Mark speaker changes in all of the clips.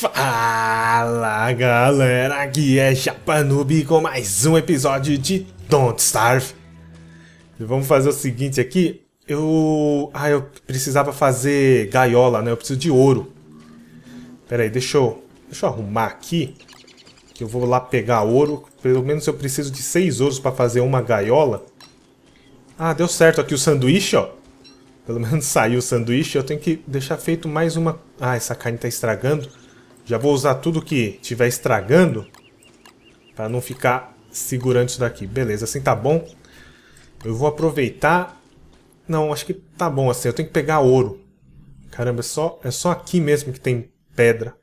Speaker 1: Fala galera, aqui é Chapa com mais um episódio de Don't Starve. E vamos fazer o seguinte aqui, eu... Ah, eu precisava fazer gaiola, né? Eu preciso de ouro. Pera aí, deixa eu... Deixa eu arrumar aqui, que eu vou lá pegar ouro. Pelo menos eu preciso de seis ouros para fazer uma gaiola. Ah, deu certo aqui o sanduíche, ó. Pelo menos saiu o sanduíche. Eu tenho que deixar feito mais uma... Ah, essa carne tá estragando. Já vou usar tudo que tiver estragando para não ficar segurando isso daqui. Beleza, assim tá bom. Eu vou aproveitar... Não, acho que tá bom assim. Eu tenho que pegar ouro. Caramba, é só, é só aqui mesmo que tem pedra.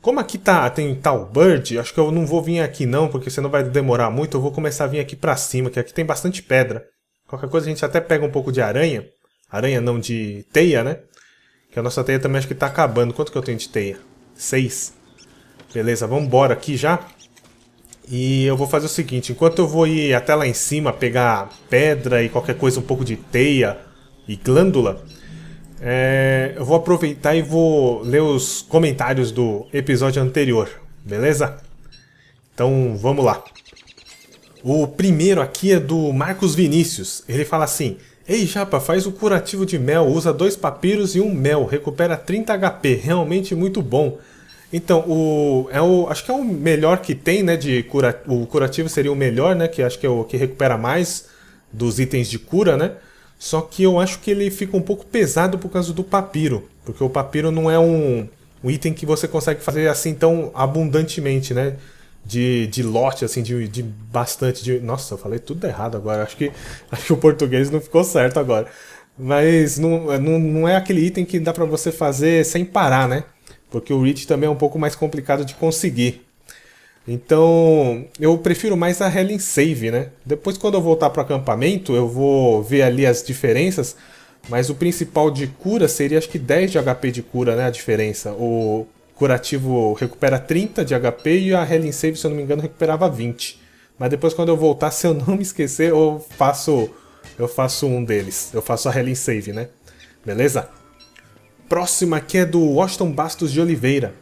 Speaker 1: Como aqui tá, tem tal bird, acho que eu não vou vir aqui não, porque senão vai demorar muito. Eu vou começar a vir aqui pra cima, que aqui tem bastante pedra. Qualquer coisa a gente até pega um pouco de aranha. Aranha não, de teia, né? Que a nossa teia também acho que tá acabando. Quanto que eu tenho de teia? Seis. Beleza, vamos embora aqui já. E eu vou fazer o seguinte, enquanto eu vou ir até lá em cima pegar pedra e qualquer coisa, um pouco de teia e glândula, é, eu vou aproveitar e vou ler os comentários do episódio anterior, beleza? Então vamos lá. O primeiro aqui é do Marcos Vinícius. Ele fala assim: Ei, Japa, faz o curativo de mel, usa dois papiros e um mel, recupera 30 HP, realmente muito bom. Então, o, é o, acho que é o melhor que tem, né, de cura, o curativo seria o melhor, né, que acho que é o que recupera mais dos itens de cura, né? Só que eu acho que ele fica um pouco pesado por causa do papiro, porque o papiro não é um, um item que você consegue fazer assim tão abundantemente, né? de, de lote, assim, de, de bastante. De... Nossa, eu falei tudo errado agora. Acho que, acho que o português não ficou certo agora. Mas não, é, não, não é aquele item que dá para você fazer sem parar, né? Porque o reach também é um pouco mais complicado de conseguir. Então, eu prefiro mais a Helen Save, né? Depois, quando eu voltar para o acampamento, eu vou ver ali as diferenças. Mas o principal de cura seria acho que 10 de HP de cura, né? A diferença. O curativo recupera 30 de HP e a Helen Save, se eu não me engano, recuperava 20. Mas depois quando eu voltar, se eu não me esquecer, eu faço eu faço um deles. Eu faço a Helen Save, né? Beleza? Próxima aqui é do Washington Bastos de Oliveira.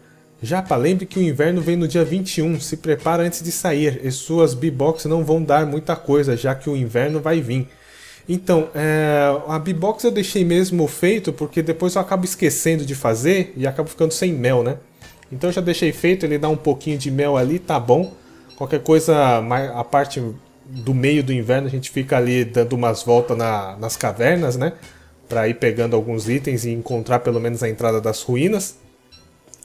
Speaker 1: Japa, lembre que o inverno vem no dia 21, se prepara antes de sair, e suas B-Box não vão dar muita coisa, já que o inverno vai vir. Então, é, a B-Box eu deixei mesmo feito, porque depois eu acabo esquecendo de fazer e acabo ficando sem mel, né? Então já deixei feito, ele dá um pouquinho de mel ali, tá bom. Qualquer coisa, a parte do meio do inverno a gente fica ali dando umas voltas na, nas cavernas, né? Para ir pegando alguns itens e encontrar pelo menos a entrada das ruínas.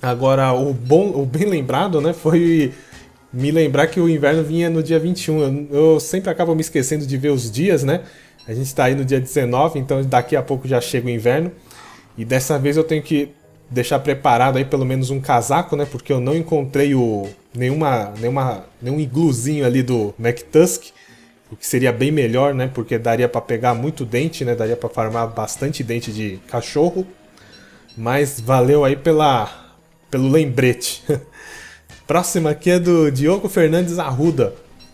Speaker 1: Agora, o bom, o bem lembrado, né, foi me lembrar que o inverno vinha no dia 21. Eu, eu sempre acabo me esquecendo de ver os dias, né? A gente está aí no dia 19, então daqui a pouco já chega o inverno. E dessa vez eu tenho que deixar preparado aí pelo menos um casaco, né? Porque eu não encontrei o nenhuma, nenhuma nenhum igluzinho ali do McTusk, o que seria bem melhor, né? Porque daria para pegar muito dente, né? Daria para farmar bastante dente de cachorro. Mas valeu aí pela pelo lembrete. Próxima aqui é do Diogo Fernandes Arruda.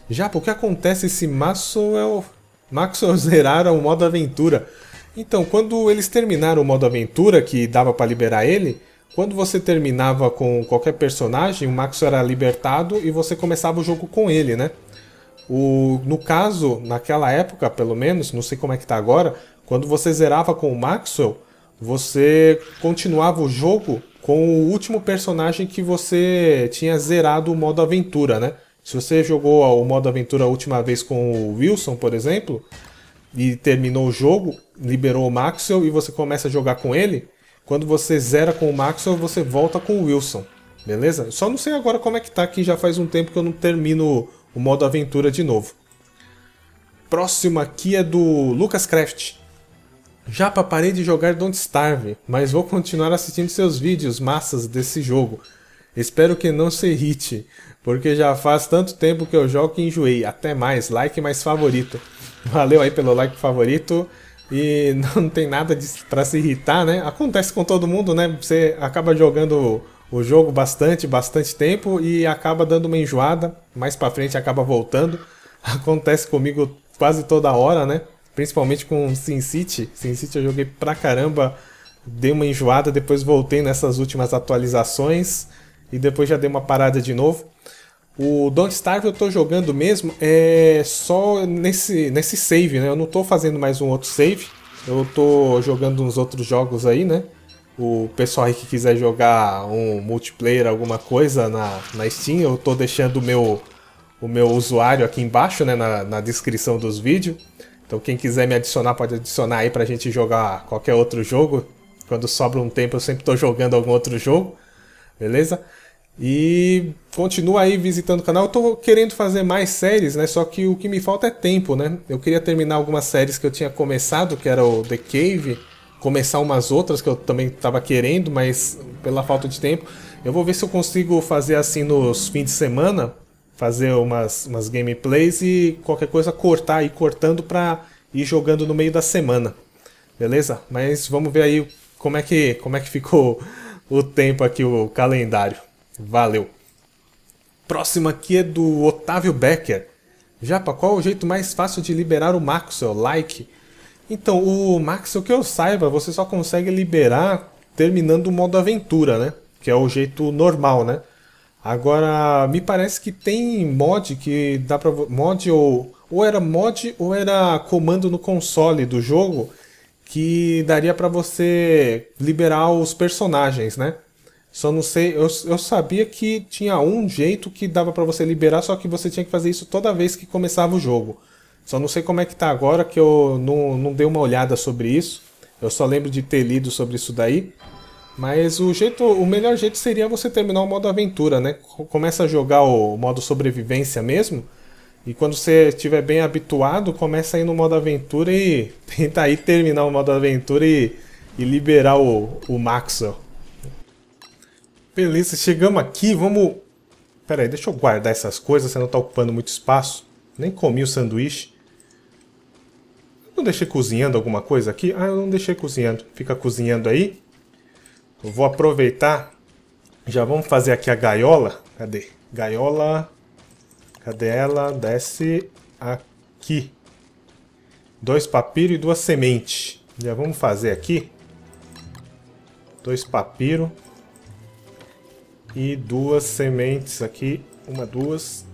Speaker 1: Já, o que acontece se Maxwell, Maxwell zerar o modo aventura? Então, quando eles terminaram o modo aventura, que dava para liberar ele, quando você terminava com qualquer personagem, o Max era libertado e você começava o jogo com ele, né? O, no caso, naquela época, pelo menos, não sei como é que tá agora, quando você zerava com o Maxwell, você continuava o jogo com o último personagem que você tinha zerado o modo aventura, né? Se você jogou o modo aventura a última vez com o Wilson, por exemplo, e terminou o jogo, liberou o Maxwell e você começa a jogar com ele, quando você zera com o Maxwell, você volta com o Wilson. Beleza? Só não sei agora como é que tá, que já faz um tempo que eu não termino o modo aventura de novo. Próximo aqui é do Lucas Craft. Já parei de jogar Don't Starve, mas vou continuar assistindo seus vídeos massas desse jogo. Espero que não se irrite, porque já faz tanto tempo que eu jogo que enjoei. Até mais, like mais favorito. Valeu aí pelo like favorito. E não tem nada para se irritar, né? Acontece com todo mundo, né? Você acaba jogando o jogo bastante, bastante tempo e acaba dando uma enjoada. Mais para frente acaba voltando. Acontece comigo quase toda hora, né? Principalmente com SimCity. SimCity eu joguei pra caramba, dei uma enjoada, depois voltei nessas últimas atualizações e depois já dei uma parada de novo. O Don't Starve eu tô jogando mesmo é só nesse, nesse save, né? Eu não tô fazendo mais um outro save. Eu tô jogando uns outros jogos aí, né? O pessoal aí que quiser jogar um multiplayer, alguma coisa na, na Steam, eu tô deixando o meu, o meu usuário aqui embaixo, né? Na, na descrição dos vídeos. Então quem quiser me adicionar, pode adicionar aí pra gente jogar qualquer outro jogo. Quando sobra um tempo, eu sempre tô jogando algum outro jogo. Beleza? E continua aí visitando o canal. Eu tô querendo fazer mais séries, né? Só que o que me falta é tempo, né? Eu queria terminar algumas séries que eu tinha começado, que era o The Cave, começar umas outras que eu também estava querendo, mas pela falta de tempo. Eu vou ver se eu consigo fazer assim nos fins de semana, fazer umas, umas gameplays e qualquer coisa cortar e cortando para ir jogando no meio da semana. Beleza? Mas vamos ver aí como é que, como é que ficou o tempo aqui, o calendário. Valeu! Próximo aqui é do Otávio Becker. Japa, qual é o jeito mais fácil de liberar o Maxwell? Like. Então, o Maxwell que eu saiba, você só consegue liberar terminando o modo aventura, né? Que é o jeito normal, né? Agora, me parece que tem mod que dá pra. Mod ou. Ou era mod ou era comando no console do jogo que daria para você liberar os personagens, né? Só não sei, eu, eu sabia que tinha um jeito que dava para você liberar, só que você tinha que fazer isso toda vez que começava o jogo. Só não sei como é que tá agora, que eu não, não dei uma olhada sobre isso. Eu só lembro de ter lido sobre isso daí. Mas o jeito, o melhor jeito seria você terminar o modo aventura, né? Começa a jogar o modo sobrevivência mesmo. E quando você estiver bem habituado, começa a ir no modo aventura e tenta aí terminar o modo aventura e, e liberar o, o Maxwell. Beleza, chegamos aqui, vamos... Pera aí, deixa eu guardar essas coisas, você não está ocupando muito espaço. Nem comi o sanduíche. Eu não deixei cozinhando alguma coisa aqui? Ah, eu não deixei cozinhando. Fica cozinhando aí. Eu vou aproveitar. Já vamos fazer aqui a gaiola. Cadê? Gaiola. Cadê ela? Desce aqui. Dois papiro e duas sementes. Já vamos fazer aqui. Dois papiro. E duas sementes aqui. Uma, duas.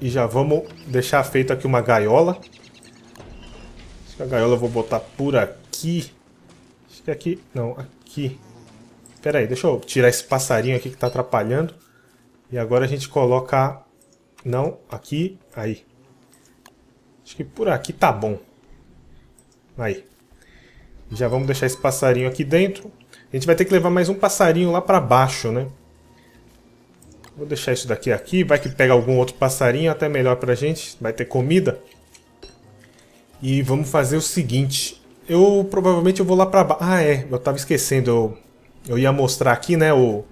Speaker 1: E já vamos deixar feito aqui uma gaiola. Acho que a gaiola eu vou botar por aqui. Acho que aqui... Não, aqui. Pera aí, deixa eu tirar esse passarinho aqui que está atrapalhando. E agora a gente coloca... Não, aqui, aí. Acho que por aqui tá bom. Aí. Já vamos deixar esse passarinho aqui dentro. A gente vai ter que levar mais um passarinho lá para baixo, né? Vou deixar isso daqui aqui. Vai que pega algum outro passarinho, até melhor pra gente. Vai ter comida. E vamos fazer o seguinte. Eu provavelmente eu vou lá pra baixo. Ah, é. Eu tava esquecendo. Eu, eu ia mostrar aqui, né, o...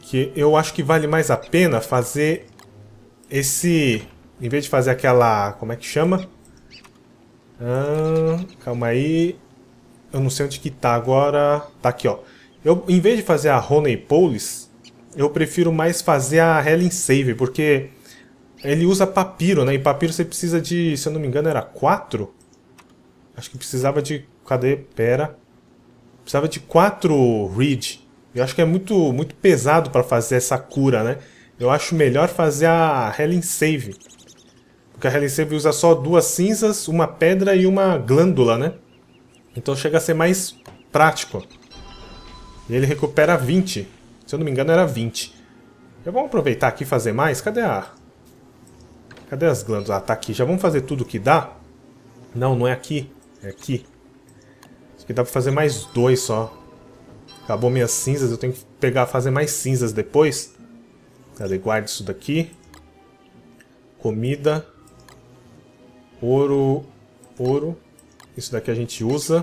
Speaker 1: Que eu acho que vale mais a pena fazer esse... Em vez de fazer aquela... Como é que chama? Ah, calma aí. Eu não sei onde que tá agora. Tá aqui, ó. Eu, em vez de fazer a Honey Polis, eu prefiro mais fazer a Helen Save, porque ele usa papiro, né? E papiro você precisa de, se eu não me engano, era 4? Acho que precisava de... Cadê? Pera. Precisava de 4 read. Eu acho que é muito, muito pesado para fazer essa cura, né? Eu acho melhor fazer a Helen Save. Porque a Helen Save usa só duas cinzas, uma pedra e uma glândula, né? Então chega a ser mais prático. E ele recupera 20. Se eu não me engano, era 20. Já vamos aproveitar aqui e fazer mais? Cadê a... Cadê as glândulas? Ah, tá aqui. Já vamos fazer tudo que dá? Não, não é aqui. É aqui. Isso aqui dá pra fazer mais dois só. Acabou minhas cinzas. Eu tenho que pegar fazer mais cinzas depois. Cadê? Guarda isso daqui. Comida. Ouro. Ouro. Isso daqui a gente usa.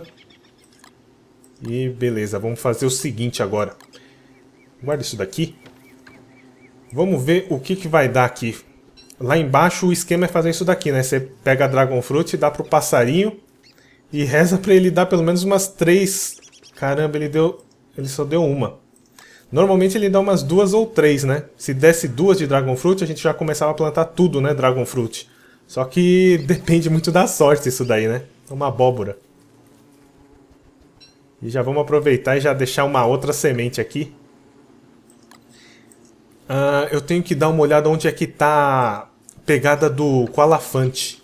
Speaker 1: E beleza, vamos fazer o seguinte agora. Guarda isso daqui. Vamos ver o que, que vai dar aqui. Lá embaixo o esquema é fazer isso daqui, né? Você pega a Dragon Fruit, dá pro passarinho e reza pra ele dar pelo menos umas três. Caramba, ele deu. Ele só deu uma. Normalmente ele dá umas duas ou três, né? Se desse duas de Dragon Fruit, a gente já começava a plantar tudo, né? Dragon Fruit. Só que depende muito da sorte isso daí, né? É uma abóbora. E já vamos aproveitar e já deixar uma outra semente aqui. Uh, eu tenho que dar uma olhada onde é que tá a pegada do Qualafante.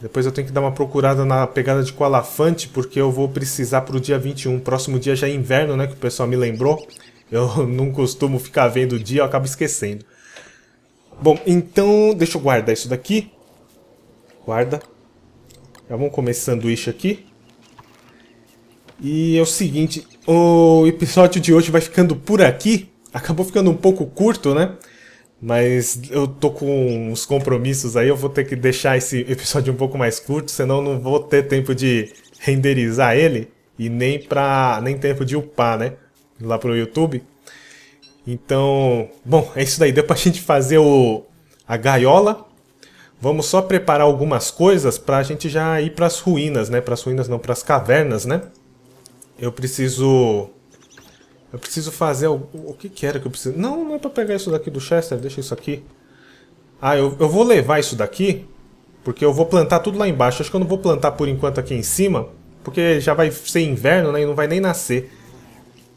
Speaker 1: Depois eu tenho que dar uma procurada na pegada de Qualafante, porque eu vou precisar pro dia 21. Próximo dia já é inverno, né? Que o pessoal me lembrou. Eu não costumo ficar vendo o dia, eu acabo esquecendo. Bom, então deixa eu guardar isso daqui. Guarda. Já vamos comer esse sanduíche aqui. E é o seguinte, o episódio de hoje vai ficando por aqui. Acabou ficando um pouco curto, né? Mas eu tô com uns compromissos aí, eu vou ter que deixar esse episódio um pouco mais curto, senão não vou ter tempo de renderizar ele e nem pra, nem tempo de upar, né? Lá pro YouTube. Então, bom, é isso daí. Deu pra gente fazer o, a gaiola. Vamos só preparar algumas coisas pra gente já ir pras ruínas, né? as ruínas não, pras cavernas, né? Eu preciso eu preciso fazer o, o que que era que eu preciso... Não, não é pra pegar isso daqui do Chester, deixa isso aqui. Ah, eu, eu vou levar isso daqui, porque eu vou plantar tudo lá embaixo. Acho que eu não vou plantar por enquanto aqui em cima, porque já vai ser inverno, né, e não vai nem nascer.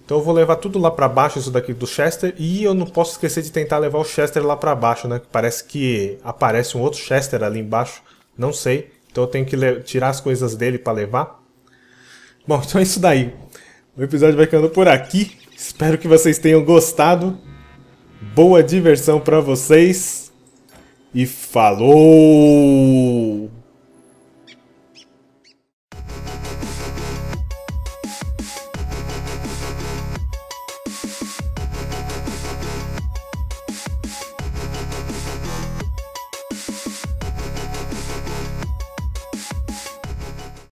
Speaker 1: Então eu vou levar tudo lá pra baixo, isso daqui do Chester, e eu não posso esquecer de tentar levar o Chester lá pra baixo, né, parece que aparece um outro Chester ali embaixo, não sei. Então eu tenho que tirar as coisas dele pra levar. Bom, então é isso daí. O episódio vai ficando por aqui. Espero que vocês tenham gostado. Boa diversão para vocês. E falou!